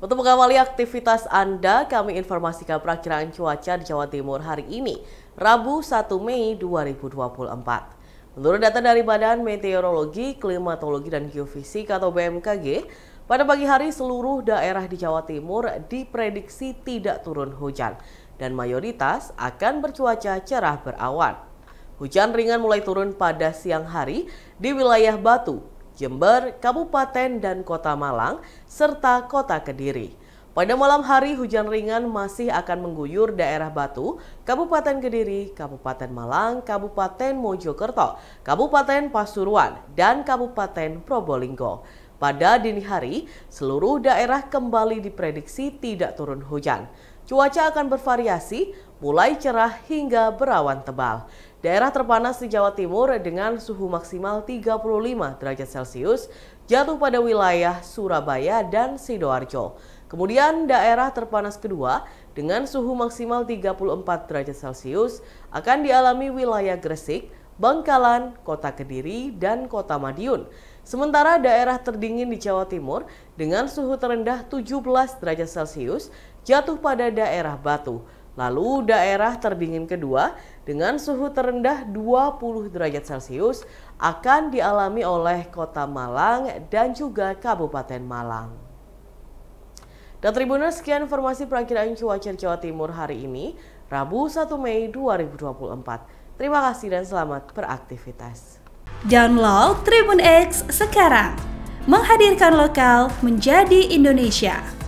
Untuk mengawali aktivitas Anda, kami informasikan perakiran cuaca di Jawa Timur hari ini, Rabu 1 Mei 2024. Menurut data dari Badan Meteorologi, Klimatologi, dan Geofisika atau BMKG, pada pagi hari seluruh daerah di Jawa Timur diprediksi tidak turun hujan dan mayoritas akan bercuaca cerah berawan. Hujan ringan mulai turun pada siang hari di wilayah Batu, Jember, Kabupaten dan Kota Malang, serta Kota Kediri. Pada malam hari, hujan ringan masih akan mengguyur daerah Batu, Kabupaten Kediri, Kabupaten Malang, Kabupaten Mojokerto, Kabupaten Pasuruan, dan Kabupaten Probolinggo. Pada dini hari, seluruh daerah kembali diprediksi tidak turun hujan. Cuaca akan bervariasi, mulai cerah hingga berawan tebal. Daerah terpanas di Jawa Timur dengan suhu maksimal 35 derajat Celcius jatuh pada wilayah Surabaya dan Sidoarjo. Kemudian daerah terpanas kedua dengan suhu maksimal 34 derajat Celcius akan dialami wilayah Gresik, Bangkalan, Kota Kediri, dan Kota Madiun. Sementara daerah terdingin di Jawa Timur dengan suhu terendah 17 derajat Celcius jatuh pada daerah Batu. Lalu daerah terdingin kedua dengan suhu terendah 20 derajat Celcius akan dialami oleh Kota Malang dan juga Kabupaten Malang. Dan sekian informasi perakiraan cuaca Jawa Timur hari ini, Rabu 1 Mei 2024. Terima kasih dan selamat beraktivitas. Download Tribun X sekarang. Menghadirkan lokal menjadi Indonesia.